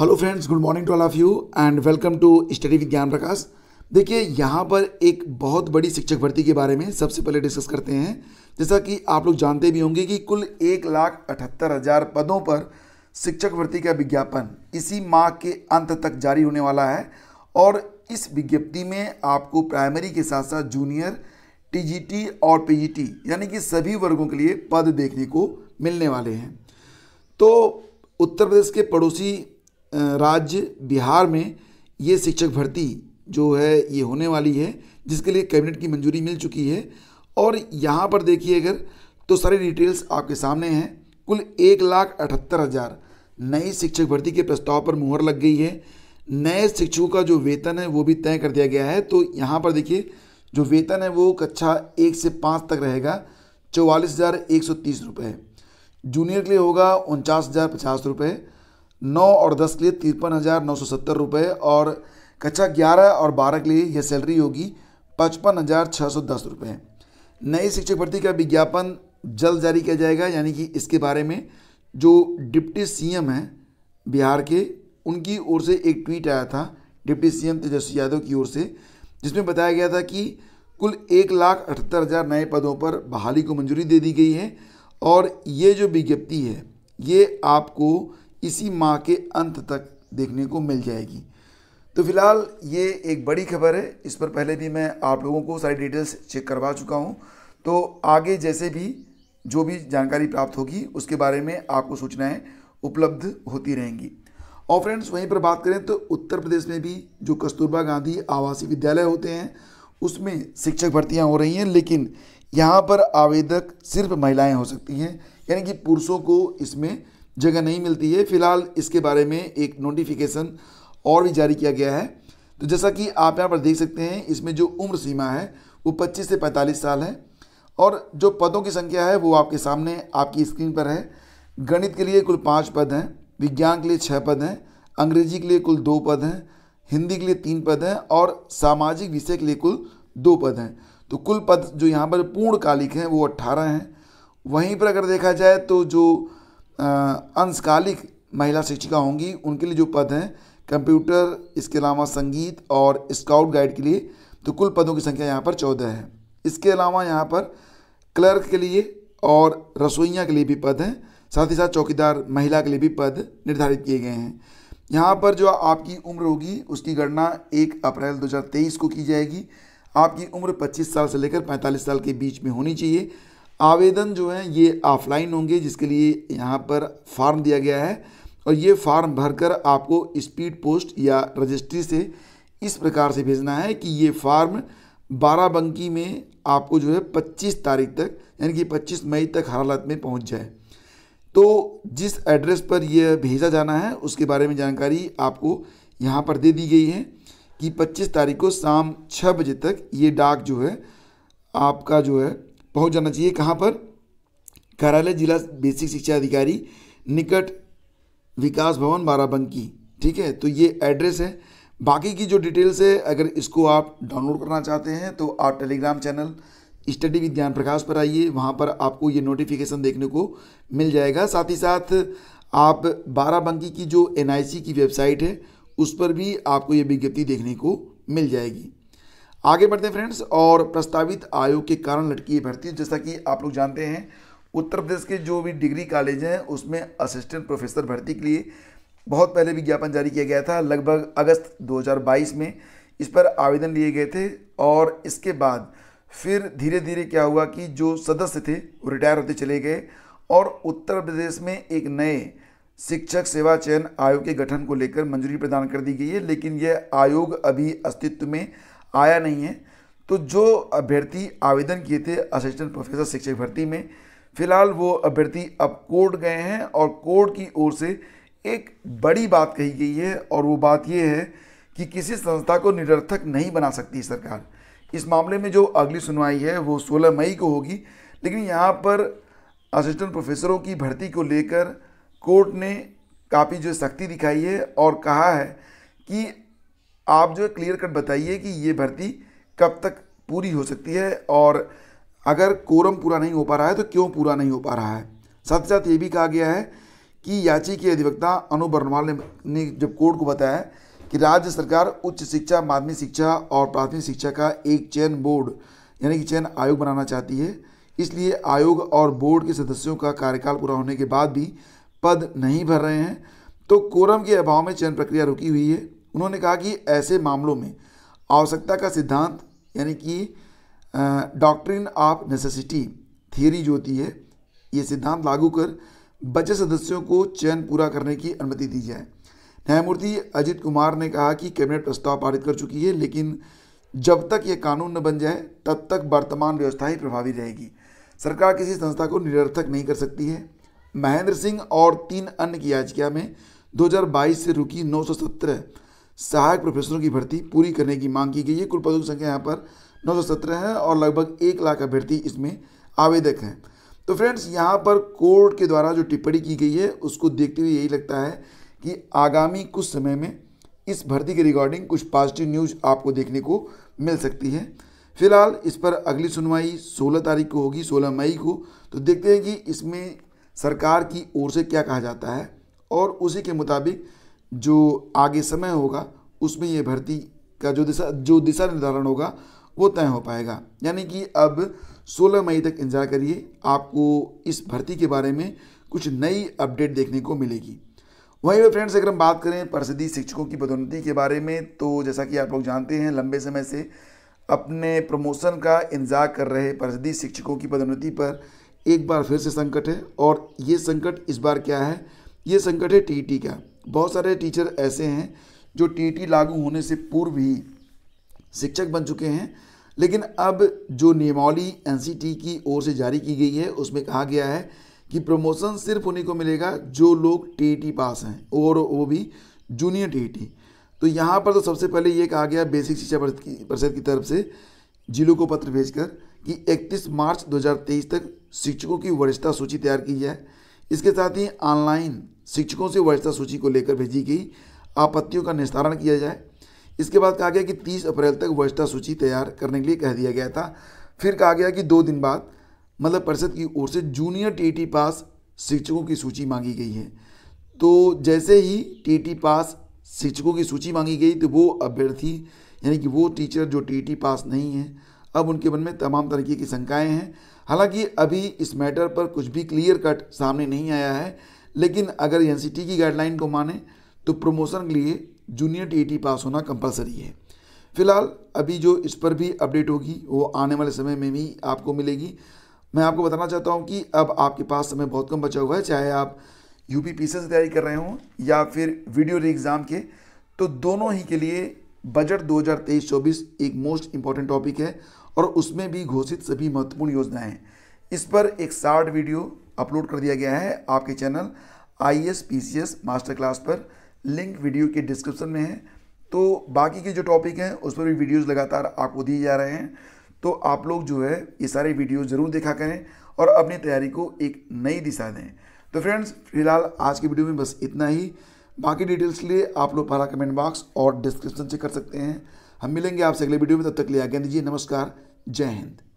hello friends good morning to all of you and welcome to study with Gyan Prakash देखिए यहाँ पर एक बहुत बड़ी शिक्षक भर्ती के बारे में सबसे पहले डिस्कस करते हैं जैसा कि आप लोग जानते भी होंगे कि कुल एक लाख अठहत्तर हज़ार पदों पर शिक्षक भर्ती का विज्ञापन इसी माह के अंत तक जारी होने वाला है और इस विज्ञप्ति में आपको प्राइमरी के साथ साथ जूनियर टी और पी यानी कि सभी वर्गों के लिए पद देखने को मिलने वाले हैं तो उत्तर प्रदेश के पड़ोसी राज्य बिहार में ये शिक्षक भर्ती जो है ये होने वाली है जिसके लिए कैबिनेट की मंजूरी मिल चुकी है और यहाँ पर देखिए अगर तो सारे डिटेल्स आपके सामने हैं कुल एक लाख अठहत्तर हज़ार नई शिक्षक भर्ती के प्रस्ताव पर मुहर लग गई है नए शिक्षकों का जो वेतन है वो भी तय कर दिया गया है तो यहाँ पर देखिए जो वेतन है वो कक्षा एक से पाँच तक रहेगा चौवालीस हज़ार एक सौ तीस रुपये जूनियर के लिए होगा उनचास हज़ार पचास रुपये नौ और दस के लिए तिरपन हज़ार नौ सौ सत्तर रुपये और कक्षा ग्यारह और बारह के लिए यह सैलरी होगी पचपन हज़ार छः सौ दस रुपये नई शिक्षक भर्ती का विज्ञापन जल्द जारी किया जाएगा यानी कि इसके बारे में जो डिप्टी सीएम हैं बिहार के उनकी ओर से एक ट्वीट आया था डिप्टी सीएम तेजस्वी यादव की ओर से जिसमें बताया गया था कि कुल एक लाख अठहत्तर हज़ार नए पदों पर बहाली को मंजूरी दे दी गई है और ये जो विज्ञप्ति है ये आपको इसी माह के अंत तक देखने को मिल जाएगी तो फिलहाल ये एक बड़ी खबर है इस पर पहले भी मैं आप लोगों को सारी डिटेल्स चेक करवा चुका हूँ तो आगे जैसे भी जो भी जानकारी प्राप्त होगी उसके बारे में आपको सूचनाएँ उपलब्ध होती रहेंगी और फ्रेंड्स वहीं पर बात करें तो उत्तर प्रदेश में भी जो कस्तूरबा गांधी आवासीय विद्यालय होते हैं उसमें शिक्षक भर्तियां हो रही हैं लेकिन यहाँ पर आवेदक सिर्फ महिलाएं हो सकती हैं यानी कि पुरुषों को इसमें जगह नहीं मिलती है फिलहाल इसके बारे में एक नोटिफिकेशन और भी जारी किया गया है तो जैसा कि आप यहाँ पर देख सकते हैं इसमें जो उम्र सीमा है वो 25 से 45 साल है और जो पदों की संख्या है वो आपके सामने आपकी स्क्रीन पर है गणित के लिए कुल पाँच पद हैं विज्ञान के लिए छः पद हैं अंग्रेजी के लिए कुल दो पद हैं हिंदी के लिए तीन पद हैं और सामाजिक विषय के लिए कुल दो पद हैं तो कुल पद जो यहाँ पर पूर्णकालिक हैं वो अट्ठारह हैं वहीं पर अगर देखा जाए तो जो अंशकालिक महिला शिक्षिका होंगी उनके लिए जो पद हैं कंप्यूटर इसके अलावा संगीत और स्काउट गाइड के लिए तो कुल पदों की संख्या यहाँ पर चौदह है इसके अलावा यहाँ पर क्लर्क के लिए और रसोइया के लिए भी पद हैं साथ ही साथ चौकीदार महिला के लिए भी पद निर्धारित किए गए हैं यहाँ पर जो आपकी उम्र होगी उसकी गणना एक अप्रैल 2023 को की जाएगी आपकी उम्र 25 साल से लेकर 45 साल के बीच में होनी चाहिए आवेदन जो है ये ऑफलाइन होंगे जिसके लिए यहाँ पर फार्म दिया गया है और ये फार्म भरकर आपको स्पीड पोस्ट या रजिस्ट्री से इस प्रकार से भेजना है कि ये फार्म बाराबंकी में आपको जो है 25 तारीख तक यानी कि 25 मई तक हालत में पहुंच जाए तो जिस एड्रेस पर यह भेजा जाना है उसके बारे में जानकारी आपको यहाँ पर दे दी गई है कि 25 तारीख को शाम छः बजे तक ये डाक जो है आपका जो है पहुंच जाना चाहिए कहाँ पर कार्यालय जिला बेसिक शिक्षा अधिकारी निकट विकास भवन बाराबंकी ठीक है तो ये एड्रेस है बाकी की जो डिटेल्स है अगर इसको आप डाउनलोड करना चाहते हैं तो आप Telegram channel study with Gyan प्रकाश पर आइए वहाँ पर आपको ये नोटिफिकेशन देखने को मिल जाएगा साथ ही साथ आप बाराबंकी की जो एनआईसी की वेबसाइट है उस पर भी आपको ये विज्ञप्ति देखने को मिल जाएगी आगे बढ़ते हैं फ्रेंड्स और प्रस्तावित आयोग के कारण लटकी भर्ती जैसा कि आप लोग जानते हैं उत्तर प्रदेश के जो भी डिग्री कॉलेज हैं उसमें असिस्टेंट प्रोफेसर भर्ती के लिए बहुत पहले विज्ञापन जारी किया गया था लगभग अगस्त 2022 में इस पर आवेदन लिए गए थे और इसके बाद फिर धीरे धीरे क्या हुआ कि जो सदस्य थे वो रिटायर होते चले गए और उत्तर प्रदेश में एक नए शिक्षक सेवा चयन आयोग के गठन को लेकर मंजूरी प्रदान कर दी गई है लेकिन यह आयोग अभी अस्तित्व में आया नहीं है तो जो अभ्यर्थी आवेदन किए थे असिस्टेंट प्रोफेसर शिक्षक भर्ती में फिलहाल वो अभ्यर्थी अब कोर्ट गए हैं और कोर्ट की ओर से एक बड़ी बात कही गई है और वो बात ये है कि किसी संस्था को निरर्थक नहीं बना सकती सरकार इस मामले में जो अगली सुनवाई है वो 16 मई को होगी लेकिन यहाँ पर असिस्टेंट प्रोफेसरों की भर्ती को लेकर कोर्ट ने काफ़ी जो सख्ती दिखाई है और कहा है कि आप जो है क्लियर कट बताइए कि ये भर्ती कब तक पूरी हो सकती है और अगर कोरम पूरा नहीं हो पा रहा है तो क्यों पूरा नहीं हो पा रहा है साथ ही साथ ये भी कहा गया है कि याची के अधिवक्ता अनु बर्नवाल ने जब कोर्ट को बताया कि राज्य सरकार उच्च शिक्षा माध्यमिक शिक्षा और प्राथमिक शिक्षा का एक चयन बोर्ड यानी कि चयन आयोग बनाना चाहती है इसलिए आयोग और बोर्ड के सदस्यों का कार्यकाल पूरा होने के बाद भी पद नहीं भर रहे हैं तो कोरम के अभाव में चयन प्रक्रिया रुकी हुई है उन्होंने कहा कि ऐसे मामलों में आवश्यकता का सिद्धांत यानी कि डॉक्ट्रिन ऑफ नेसेसिटी थियरी जो होती है ये सिद्धांत लागू कर बचे सदस्यों को चयन पूरा करने की अनुमति दी जाए न्यायमूर्ति अजित कुमार ने कहा कि कैबिनेट प्रस्ताव पारित कर चुकी है लेकिन जब तक ये कानून न बन जाए तब तक वर्तमान व्यवस्था ही प्रभावी रहेगी सरकार किसी संस्था को निरर्थक नहीं कर सकती है महेंद्र सिंह और तीन अन्य की याचिका में 2022 से रुकी 917 सहायक प्रोफेसरों की भर्ती पूरी करने की मांग की गई है कुल पदों की संख्या यहाँ पर नौ सौ सत्रह है और लगभग एक लाख अभ्यर्थी इसमें आवेदक हैं तो फ्रेंड्स यहाँ पर कोर्ट के द्वारा जो टिप्पणी की गई है उसको देखते हुए यही लगता है कि आगामी कुछ समय में इस भर्ती के रिगार्डिंग कुछ पॉजिटिव न्यूज आपको देखने को मिल सकती है फिलहाल इस पर अगली सुनवाई 16 तारीख को होगी 16 मई को तो देखते हैं कि इसमें सरकार की ओर से क्या कहा जाता है और उसी के मुताबिक जो आगे समय होगा उसमें ये भर्ती का जो दिशा जो दिशा निर्धारण होगा वो तय हो पाएगा यानी कि अब 16 मई तक इंतज़ार करिए आपको इस भर्ती के बारे में कुछ नई अपडेट देखने को मिलेगी वहीं पर फ्रेंड्स अगर हम बात करें प्रसिद्धि शिक्षकों की पदोन्नति के बारे में तो जैसा कि आप लोग जानते हैं लंबे समय से अपने प्रमोशन का इंतजार कर रहे प्रसिद्धि शिक्षकों की पदोन्नति पर एक बार फिर से संकट है और ये संकट इस बार क्या है ये संकट है टी का बहुत सारे टीचर ऐसे हैं जो टी लागू होने से पूर्व ही शिक्षक बन चुके हैं लेकिन अब जो नियमावली एन की ओर से जारी की गई है उसमें कहा गया है कि प्रमोशन सिर्फ उन्हीं को मिलेगा जो लोग टी पास हैं और वो भी जूनियर टी तो यहाँ पर तो सबसे पहले ये कहा गया बेसिक शिक्षा परिषद की तरफ से जिलों को पत्र भेजकर कि 31 मार्च 2023 तक शिक्षकों की वरिष्ठता सूची तैयार की जाए इसके साथ ही ऑनलाइन शिक्षकों से वरिष्ठता सूची को लेकर भेजी गई आपत्तियों का निस्तारण किया जाए इसके बाद कहा गया कि 30 अप्रैल तक वरिष्ठता सूची तैयार करने के लिए कह दिया गया था फिर कहा गया कि दो दिन बाद मतलब परिषद की ओर से जूनियर टी पास शिक्षकों की सूची मांगी गई है तो जैसे ही टी पास शिक्षकों की सूची मांगी गई तो वो अभ्यर्थी यानी कि वो टीचर जो टी पास नहीं है अब उनके मन में तमाम तरीके की शंकाएँ हैं हालांकि अभी इस मैटर पर कुछ भी क्लियर कट सामने नहीं आया है लेकिन अगर एन की गाइडलाइन को माने तो प्रमोशन के लिए जूनियर टी पास होना कंपलसरी है फिलहाल अभी जो इस पर भी अपडेट होगी वो आने वाले समय में भी आपको मिलेगी मैं आपको बताना चाहता हूँ कि अब आपके पास समय बहुत कम बचा हुआ है चाहे आप यू पी पी तैयारी कर रहे हों या फिर वीडियो री एग्ज़ाम के तो दोनों ही के लिए बजट 2023-24 एक मोस्ट इम्पॉर्टेंट टॉपिक है और उसमें भी घोषित सभी महत्वपूर्ण योजनाएं हैं इस पर एक शार्ट वीडियो अपलोड कर दिया गया है आपके channel I S P C S master class पर लिंक वीडियो के डिस्क्रिप्शन में है तो बाकी के जो टॉपिक हैं उस पर भी वीडियोज़ लगातार आपको दिए जा रहे हैं तो आप लोग जो है ये सारे वीडियो ज़रूर देखा करें और अपनी तैयारी को एक नई दिशा दें तो फ्रेंड्स फिलहाल आज की वीडियो में बस इतना ही बाकी डिटेल्स के लिए आप लोग पहला कमेंट बॉक्स और डिस्क्रिप्शन से कर सकते हैं हम मिलेंगे आपसे अगले वीडियो में तब तक ले आज्ञा दीजिए नमस्कार जय हिंद